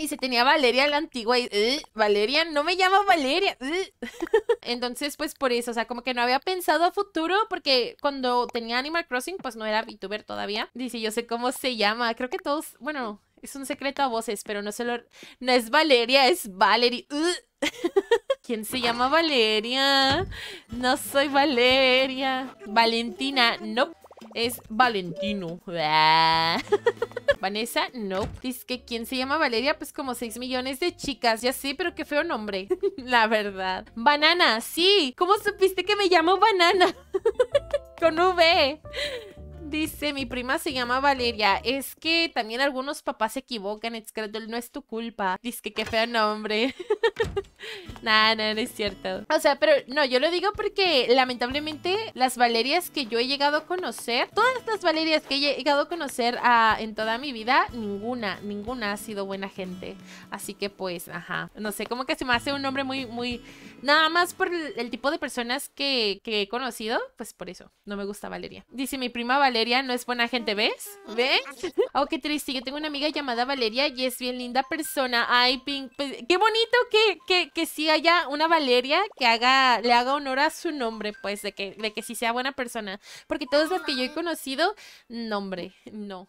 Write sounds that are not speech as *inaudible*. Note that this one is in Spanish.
Y se tenía Valeria la antigua y Valeria, no me llama Valeria. *laughs* Entonces, pues por eso, o sea, como que no había pensado a futuro porque cuando tenía Animal Crossing, pues no era VTuber todavía. Dice, yo sé cómo se llama. Creo que todos, bueno, es un secreto a voces, pero no se lo... No es Valeria, es valerie *laughs* ¿Quién se llama Valeria? No soy Valeria. Valentina, no. Es Valentino. *laughs* Ah. Vanessa, no. Dice que quien se llama Valeria, pues como 6 millones de chicas. Ya sé, pero qué feo nombre. *laughs* La verdad. Banana, sí. ¿Cómo supiste que me llamo Banana? *laughs* Con V. Dice, mi prima se llama Valeria. Es que también algunos papás se equivocan. no es tu culpa. Dice que qué feo nombre. *laughs* nah, no, no es cierto. O sea, pero no, yo lo digo porque lamentablemente las Valerias que yo he llegado a conocer, todas las Valerias que he llegado a conocer ah, en toda mi vida, ninguna, ninguna ha sido buena gente. Así que pues, ajá. No sé, como que se me hace un nombre muy, muy Nada más por el, tipo de personas que, he conocido, pues por eso, no me gusta Valeria. Dice mi prima Valeria, no es buena gente, ¿ves? ¿Ves? Oh, qué triste, yo tengo una amiga llamada Valeria y es bien linda persona. Ay, Pink, pues, qué bonito que, que, sí haya una Valeria que haga, le haga honor a su nombre, pues, de que, de que sí sea buena persona. Porque todas las que yo he conocido, nombre, no.